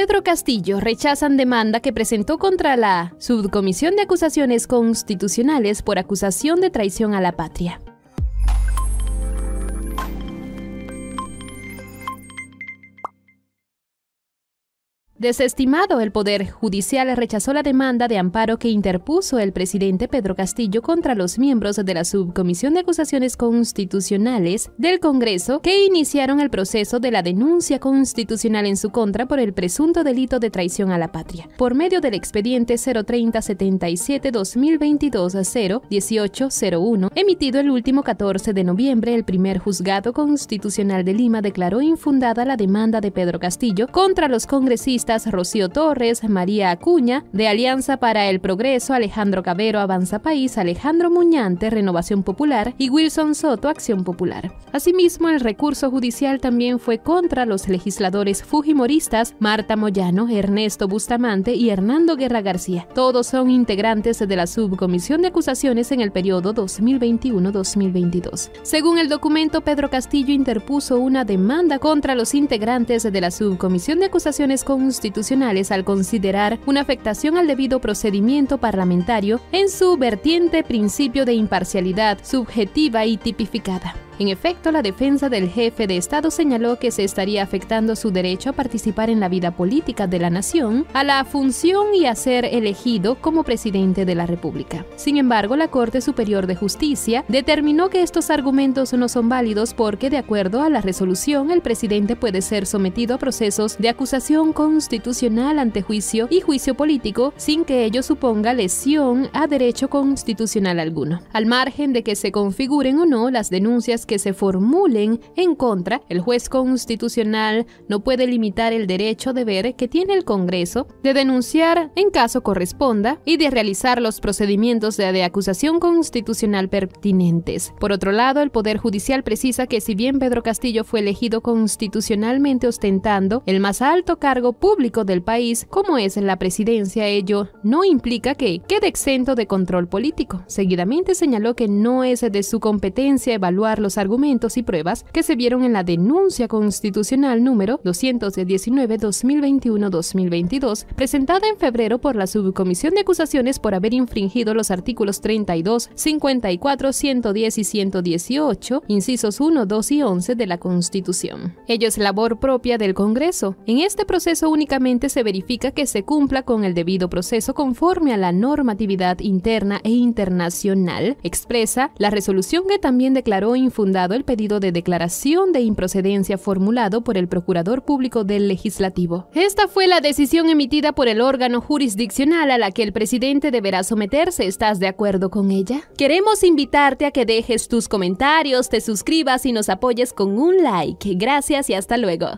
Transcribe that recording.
Pedro Castillo rechazan demanda que presentó contra la Subcomisión de Acusaciones Constitucionales por acusación de traición a la patria. Desestimado el Poder Judicial rechazó la demanda de amparo que interpuso el presidente Pedro Castillo contra los miembros de la Subcomisión de Acusaciones Constitucionales del Congreso que iniciaron el proceso de la denuncia constitucional en su contra por el presunto delito de traición a la patria, por medio del expediente 03077 2022 01801 emitido el último 14 de noviembre, el primer juzgado constitucional de Lima declaró infundada la demanda de Pedro Castillo contra los congresistas Rocío Torres, María Acuña, de Alianza para el Progreso, Alejandro Cabero, Avanza País, Alejandro Muñante, Renovación Popular y Wilson Soto, Acción Popular. Asimismo, el recurso judicial también fue contra los legisladores fujimoristas Marta Moyano, Ernesto Bustamante y Hernando Guerra García. Todos son integrantes de la Subcomisión de Acusaciones en el periodo 2021-2022. Según el documento, Pedro Castillo interpuso una demanda contra los integrantes de la Subcomisión de Acusaciones con constitucionales al considerar una afectación al debido procedimiento parlamentario en su vertiente principio de imparcialidad subjetiva y tipificada. En efecto, la defensa del jefe de Estado señaló que se estaría afectando su derecho a participar en la vida política de la nación, a la función y a ser elegido como presidente de la República. Sin embargo, la Corte Superior de Justicia determinó que estos argumentos no son válidos porque, de acuerdo a la resolución, el presidente puede ser sometido a procesos de acusación constitucional ante juicio y juicio político sin que ello suponga lesión a derecho constitucional alguno. Al margen de que se configuren o no las denuncias que se formulen en contra, el juez constitucional no puede limitar el derecho de ver que tiene el Congreso de denunciar en caso corresponda y de realizar los procedimientos de, de acusación constitucional pertinentes. Por otro lado, el Poder Judicial precisa que si bien Pedro Castillo fue elegido constitucionalmente ostentando el más alto cargo público del país, como es la presidencia, ello no implica que quede exento de control político. Seguidamente señaló que no es de su competencia evaluar los argumentos y pruebas que se vieron en la denuncia constitucional número 219-2021-2022, presentada en febrero por la Subcomisión de Acusaciones por haber infringido los artículos 32, 54, 110 y 118, incisos 1, 2 y 11 de la Constitución. Ello es labor propia del Congreso. En este proceso únicamente se verifica que se cumpla con el debido proceso conforme a la normatividad interna e internacional, expresa la resolución que también declaró infundada dado el pedido de declaración de improcedencia formulado por el Procurador Público del Legislativo. Esta fue la decisión emitida por el órgano jurisdiccional a la que el presidente deberá someterse. ¿Estás de acuerdo con ella? Queremos invitarte a que dejes tus comentarios, te suscribas y nos apoyes con un like. Gracias y hasta luego.